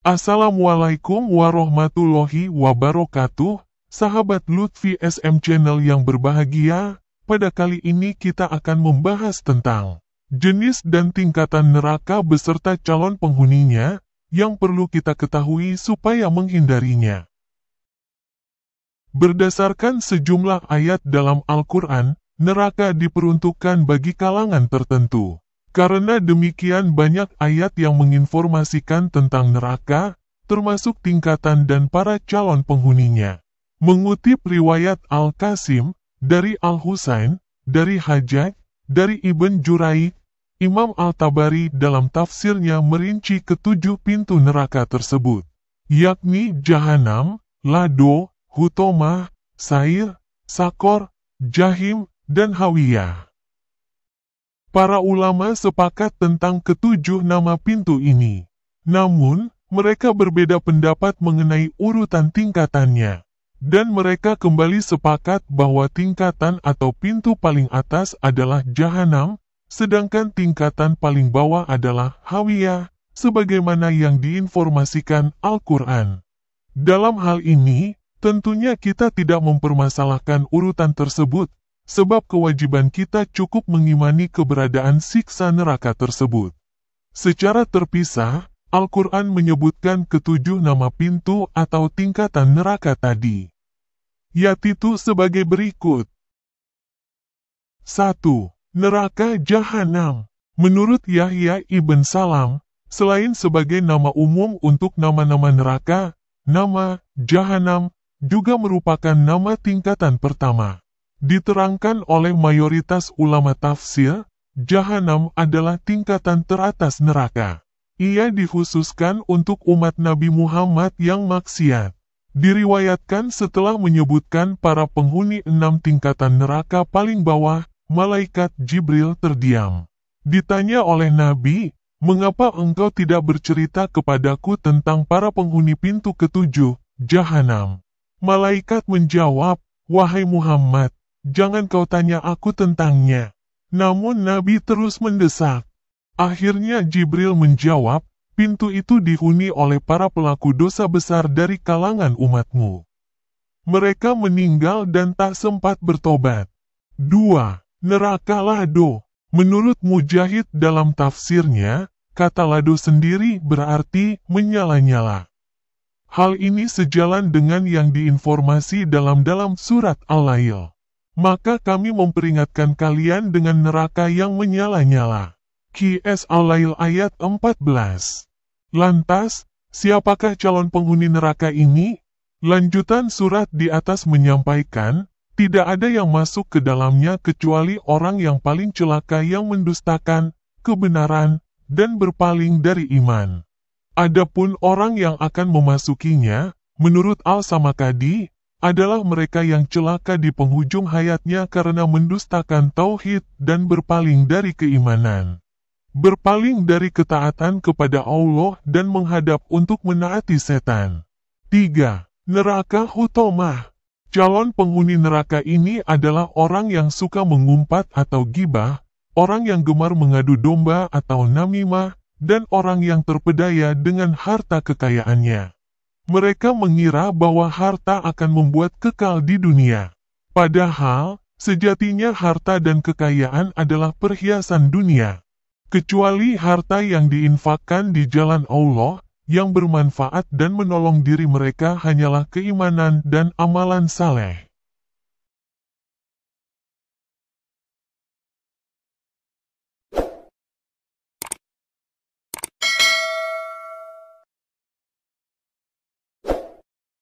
Assalamualaikum warahmatullahi wabarakatuh, sahabat Lutfi SM Channel yang berbahagia, pada kali ini kita akan membahas tentang jenis dan tingkatan neraka beserta calon penghuninya, yang perlu kita ketahui supaya menghindarinya. Berdasarkan sejumlah ayat dalam Al-Quran, neraka diperuntukkan bagi kalangan tertentu. Karena demikian banyak ayat yang menginformasikan tentang neraka, termasuk tingkatan dan para calon penghuninya. Mengutip riwayat Al-Qasim, dari Al-Husain, dari Hajjaj, dari Ibn Jurai, Imam Al-Tabari dalam tafsirnya merinci ketujuh pintu neraka tersebut, yakni Jahanam, Lado, Hutomah, Sair, Sakor, Jahim, dan Hawiyah. Para ulama sepakat tentang ketujuh nama pintu ini. Namun, mereka berbeda pendapat mengenai urutan tingkatannya. Dan mereka kembali sepakat bahwa tingkatan atau pintu paling atas adalah jahanam, sedangkan tingkatan paling bawah adalah hawiyah, sebagaimana yang diinformasikan Al-Quran. Dalam hal ini, tentunya kita tidak mempermasalahkan urutan tersebut, sebab kewajiban kita cukup mengimani keberadaan siksa neraka tersebut. Secara terpisah, Al-Quran menyebutkan ketujuh nama pintu atau tingkatan neraka tadi. Yaitu sebagai berikut. 1. Neraka Jahanam Menurut Yahya Ibn Salam, selain sebagai nama umum untuk nama-nama neraka, nama Jahanam juga merupakan nama tingkatan pertama. Diterangkan oleh mayoritas ulama tafsir, Jahanam adalah tingkatan teratas neraka. Ia dikhususkan untuk umat Nabi Muhammad yang maksiat. Diriwayatkan setelah menyebutkan para penghuni enam tingkatan neraka paling bawah, malaikat Jibril terdiam. Ditanya oleh Nabi, mengapa engkau tidak bercerita kepadaku tentang para penghuni pintu ketujuh, Jahanam? Malaikat menjawab, wahai Muhammad, jangan kau tanya aku tentangnya. Namun Nabi terus mendesak. Akhirnya Jibril menjawab, pintu itu dihuni oleh para pelaku dosa besar dari kalangan umatmu. Mereka meninggal dan tak sempat bertobat. 2. Neraka Lado Menurut Mujahid dalam tafsirnya, kata Lado sendiri berarti menyala-nyala. Hal ini sejalan dengan yang diinformasi dalam dalam surat Al-Lail maka kami memperingatkan kalian dengan neraka yang menyala-nyala. Qs Alail ayat 14 Lantas, siapakah calon penghuni neraka ini? Lanjutan surat di atas menyampaikan, tidak ada yang masuk ke dalamnya kecuali orang yang paling celaka yang mendustakan kebenaran dan berpaling dari iman. Adapun orang yang akan memasukinya, menurut Al-Samakadi, adalah mereka yang celaka di penghujung hayatnya karena mendustakan tauhid dan berpaling dari keimanan. Berpaling dari ketaatan kepada Allah dan menghadap untuk menaati setan. 3. Neraka Hutomah Calon penghuni neraka ini adalah orang yang suka mengumpat atau gibah, orang yang gemar mengadu domba atau namimah, dan orang yang terpedaya dengan harta kekayaannya mereka mengira bahwa harta akan membuat kekal di dunia. Padahal, sejatinya harta dan kekayaan adalah perhiasan dunia. Kecuali harta yang diinfakkan di jalan Allah, yang bermanfaat dan menolong diri mereka hanyalah keimanan dan amalan saleh.